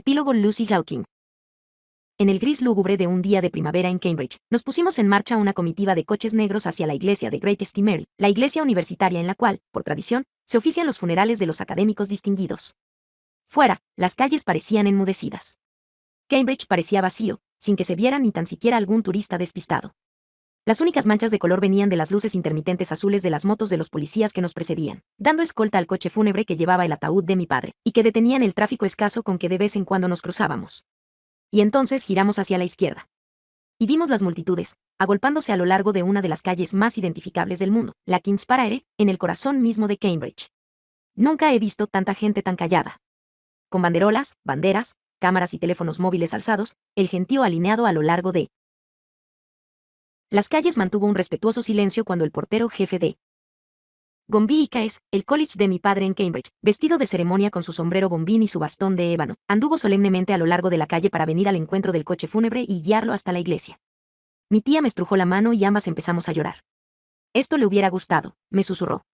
Epílogo Lucy Hawking. En el gris lúgubre de un día de primavera en Cambridge, nos pusimos en marcha una comitiva de coches negros hacia la iglesia de Great Mary, la iglesia universitaria en la cual, por tradición, se ofician los funerales de los académicos distinguidos. Fuera, las calles parecían enmudecidas. Cambridge parecía vacío, sin que se viera ni tan siquiera algún turista despistado. Las únicas manchas de color venían de las luces intermitentes azules de las motos de los policías que nos precedían, dando escolta al coche fúnebre que llevaba el ataúd de mi padre, y que detenían el tráfico escaso con que de vez en cuando nos cruzábamos. Y entonces giramos hacia la izquierda. Y vimos las multitudes, agolpándose a lo largo de una de las calles más identificables del mundo, la King's Parade, en el corazón mismo de Cambridge. Nunca he visto tanta gente tan callada. Con banderolas, banderas, cámaras y teléfonos móviles alzados, el gentío alineado a lo largo de las calles mantuvo un respetuoso silencio cuando el portero jefe de Gombi y Caes, el college de mi padre en Cambridge, vestido de ceremonia con su sombrero bombín y su bastón de ébano, anduvo solemnemente a lo largo de la calle para venir al encuentro del coche fúnebre y guiarlo hasta la iglesia. Mi tía me estrujó la mano y ambas empezamos a llorar. Esto le hubiera gustado, me susurró.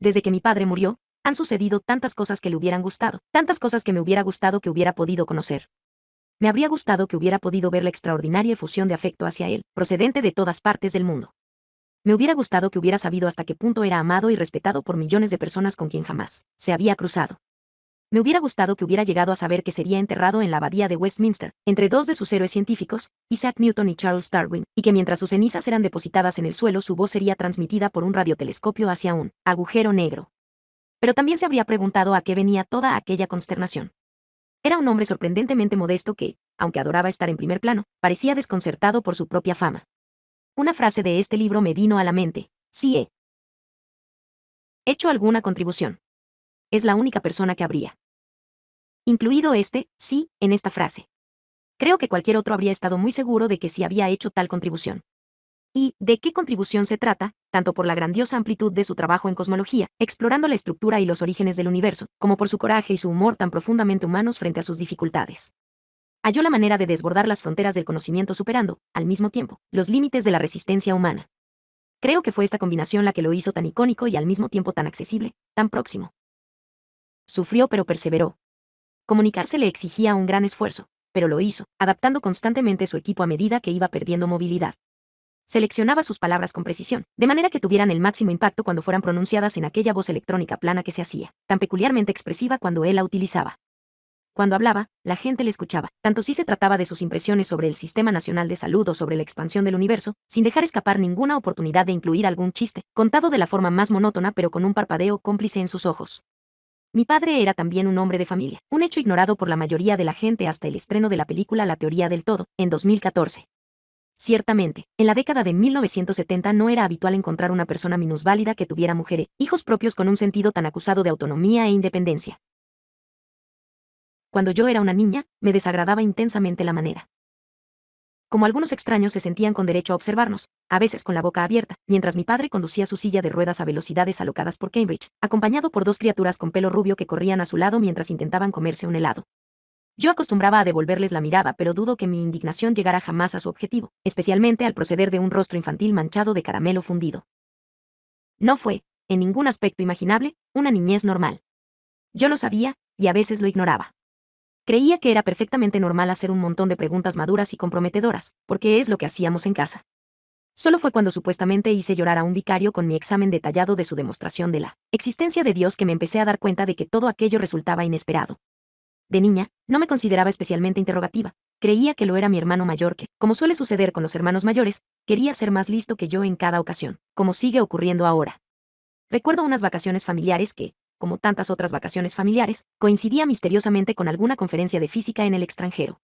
Desde que mi padre murió, han sucedido tantas cosas que le hubieran gustado, tantas cosas que me hubiera gustado que hubiera podido conocer, me habría gustado que hubiera podido ver la extraordinaria efusión de afecto hacia él, procedente de todas partes del mundo. Me hubiera gustado que hubiera sabido hasta qué punto era amado y respetado por millones de personas con quien jamás se había cruzado. Me hubiera gustado que hubiera llegado a saber que sería enterrado en la abadía de Westminster, entre dos de sus héroes científicos, Isaac Newton y Charles Darwin, y que mientras sus cenizas eran depositadas en el suelo su voz sería transmitida por un radiotelescopio hacia un agujero negro. Pero también se habría preguntado a qué venía toda aquella consternación. Era un hombre sorprendentemente modesto que, aunque adoraba estar en primer plano, parecía desconcertado por su propia fama. Una frase de este libro me vino a la mente. Sí he hecho alguna contribución. Es la única persona que habría. Incluido este, sí, en esta frase. Creo que cualquier otro habría estado muy seguro de que sí había hecho tal contribución. ¿Y de qué contribución se trata? tanto por la grandiosa amplitud de su trabajo en cosmología, explorando la estructura y los orígenes del universo, como por su coraje y su humor tan profundamente humanos frente a sus dificultades. Halló la manera de desbordar las fronteras del conocimiento superando, al mismo tiempo, los límites de la resistencia humana. Creo que fue esta combinación la que lo hizo tan icónico y al mismo tiempo tan accesible, tan próximo. Sufrió pero perseveró. Comunicarse le exigía un gran esfuerzo, pero lo hizo, adaptando constantemente su equipo a medida que iba perdiendo movilidad. Seleccionaba sus palabras con precisión, de manera que tuvieran el máximo impacto cuando fueran pronunciadas en aquella voz electrónica plana que se hacía, tan peculiarmente expresiva cuando él la utilizaba. Cuando hablaba, la gente le escuchaba, tanto si se trataba de sus impresiones sobre el Sistema Nacional de Salud o sobre la expansión del universo, sin dejar escapar ninguna oportunidad de incluir algún chiste, contado de la forma más monótona pero con un parpadeo cómplice en sus ojos. Mi padre era también un hombre de familia, un hecho ignorado por la mayoría de la gente hasta el estreno de la película La teoría del todo, en 2014. Ciertamente, en la década de 1970 no era habitual encontrar una persona minusválida que tuviera mujer hijos propios con un sentido tan acusado de autonomía e independencia. Cuando yo era una niña, me desagradaba intensamente la manera. Como algunos extraños se sentían con derecho a observarnos, a veces con la boca abierta, mientras mi padre conducía su silla de ruedas a velocidades alocadas por Cambridge, acompañado por dos criaturas con pelo rubio que corrían a su lado mientras intentaban comerse un helado. Yo acostumbraba a devolverles la mirada, pero dudo que mi indignación llegara jamás a su objetivo, especialmente al proceder de un rostro infantil manchado de caramelo fundido. No fue, en ningún aspecto imaginable, una niñez normal. Yo lo sabía, y a veces lo ignoraba. Creía que era perfectamente normal hacer un montón de preguntas maduras y comprometedoras, porque es lo que hacíamos en casa. Solo fue cuando supuestamente hice llorar a un vicario con mi examen detallado de su demostración de la existencia de Dios que me empecé a dar cuenta de que todo aquello resultaba inesperado, de niña, no me consideraba especialmente interrogativa. Creía que lo era mi hermano mayor que, como suele suceder con los hermanos mayores, quería ser más listo que yo en cada ocasión, como sigue ocurriendo ahora. Recuerdo unas vacaciones familiares que, como tantas otras vacaciones familiares, coincidía misteriosamente con alguna conferencia de física en el extranjero.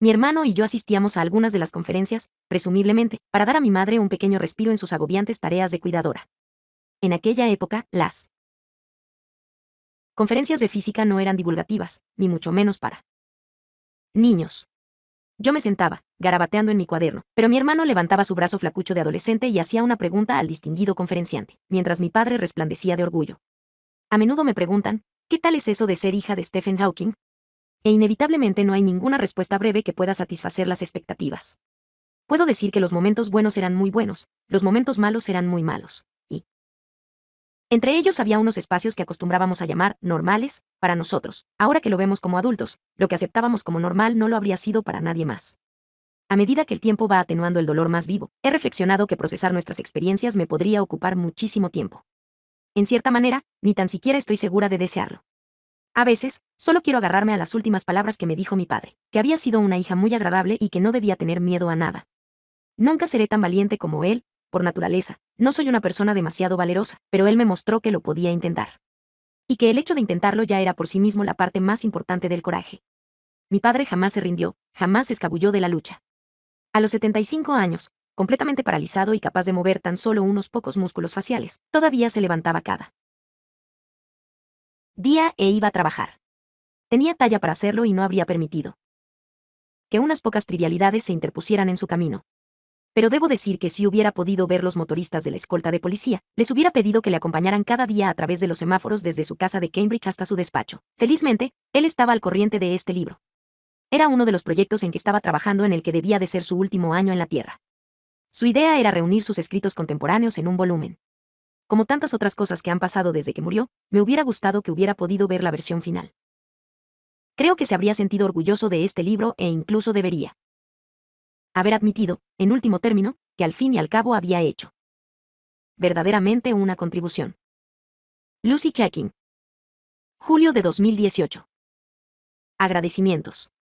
Mi hermano y yo asistíamos a algunas de las conferencias, presumiblemente, para dar a mi madre un pequeño respiro en sus agobiantes tareas de cuidadora. En aquella época, las conferencias de física no eran divulgativas, ni mucho menos para niños. Yo me sentaba, garabateando en mi cuaderno, pero mi hermano levantaba su brazo flacucho de adolescente y hacía una pregunta al distinguido conferenciante, mientras mi padre resplandecía de orgullo. A menudo me preguntan, ¿qué tal es eso de ser hija de Stephen Hawking? E inevitablemente no hay ninguna respuesta breve que pueda satisfacer las expectativas. Puedo decir que los momentos buenos eran muy buenos, los momentos malos eran muy malos. Entre ellos había unos espacios que acostumbrábamos a llamar normales para nosotros. Ahora que lo vemos como adultos, lo que aceptábamos como normal no lo habría sido para nadie más. A medida que el tiempo va atenuando el dolor más vivo, he reflexionado que procesar nuestras experiencias me podría ocupar muchísimo tiempo. En cierta manera, ni tan siquiera estoy segura de desearlo. A veces, solo quiero agarrarme a las últimas palabras que me dijo mi padre, que había sido una hija muy agradable y que no debía tener miedo a nada. Nunca seré tan valiente como él, por naturaleza, no soy una persona demasiado valerosa, pero él me mostró que lo podía intentar. Y que el hecho de intentarlo ya era por sí mismo la parte más importante del coraje. Mi padre jamás se rindió, jamás se escabulló de la lucha. A los 75 años, completamente paralizado y capaz de mover tan solo unos pocos músculos faciales, todavía se levantaba cada día e iba a trabajar. Tenía talla para hacerlo y no habría permitido que unas pocas trivialidades se interpusieran en su camino, pero debo decir que si hubiera podido ver los motoristas de la escolta de policía, les hubiera pedido que le acompañaran cada día a través de los semáforos desde su casa de Cambridge hasta su despacho. Felizmente, él estaba al corriente de este libro. Era uno de los proyectos en que estaba trabajando en el que debía de ser su último año en la Tierra. Su idea era reunir sus escritos contemporáneos en un volumen. Como tantas otras cosas que han pasado desde que murió, me hubiera gustado que hubiera podido ver la versión final. Creo que se habría sentido orgulloso de este libro e incluso debería haber admitido, en último término, que al fin y al cabo había hecho verdaderamente una contribución. Lucy Checking Julio de 2018. Agradecimientos.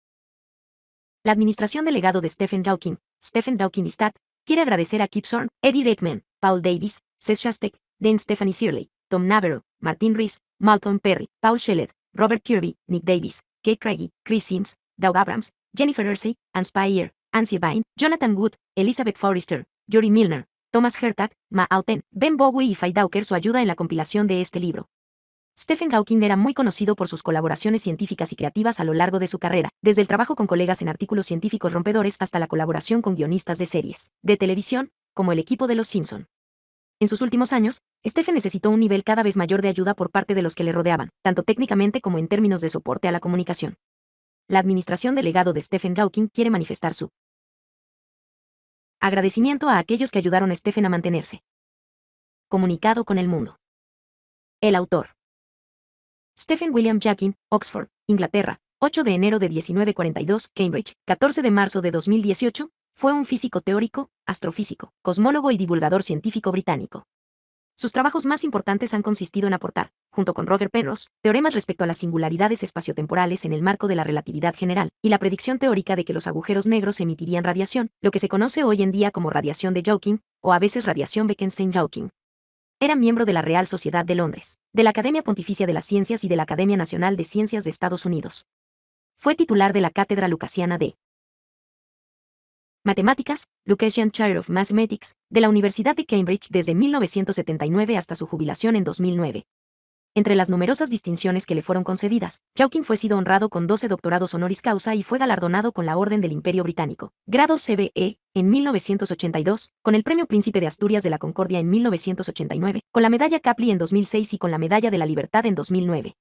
La administración Delegado de Stephen Dawking, Stephen Dawking Stat, quiere agradecer a Kip Eddie Redman, Paul Davis, Seth Shastek, Dan Stephanie Searley, Tom Navarro, Martin Rees, Malcolm Perry, Paul Shelley, Robert Kirby, Nick Davis, Kate Craigie, Chris Sims, Doug Abrams, Jennifer Ersey, and Spire, Ansie Bain, Jonathan Wood, Elizabeth Forrester, Jory Milner, Thomas Hertag, Ma Auten, Ben Bowie y Fay Dauker su ayuda en la compilación de este libro. Stephen Hawking era muy conocido por sus colaboraciones científicas y creativas a lo largo de su carrera, desde el trabajo con colegas en artículos científicos rompedores hasta la colaboración con guionistas de series, de televisión, como el equipo de Los Simpson. En sus últimos años, Stephen necesitó un nivel cada vez mayor de ayuda por parte de los que le rodeaban, tanto técnicamente como en términos de soporte a la comunicación. La administración delegado de Stephen Hawking quiere manifestar su Agradecimiento a aquellos que ayudaron a Stephen a mantenerse. Comunicado con el mundo. El autor. Stephen William Jackin, Oxford, Inglaterra, 8 de enero de 1942, Cambridge, 14 de marzo de 2018, fue un físico teórico, astrofísico, cosmólogo y divulgador científico británico. Sus trabajos más importantes han consistido en aportar, junto con Roger Penrose, teoremas respecto a las singularidades espaciotemporales en el marco de la relatividad general, y la predicción teórica de que los agujeros negros emitirían radiación, lo que se conoce hoy en día como radiación de Joking, o a veces radiación bekenstein Joking. Era miembro de la Real Sociedad de Londres, de la Academia Pontificia de las Ciencias y de la Academia Nacional de Ciencias de Estados Unidos. Fue titular de la Cátedra Lucasiana de Matemáticas, Lucasian Chair of Mathematics, de la Universidad de Cambridge desde 1979 hasta su jubilación en 2009. Entre las numerosas distinciones que le fueron concedidas, Chauvin fue sido honrado con 12 doctorados honoris causa y fue galardonado con la Orden del Imperio Británico, grado CBE, en 1982, con el Premio Príncipe de Asturias de la Concordia en 1989, con la Medalla Capli en 2006 y con la Medalla de la Libertad en 2009.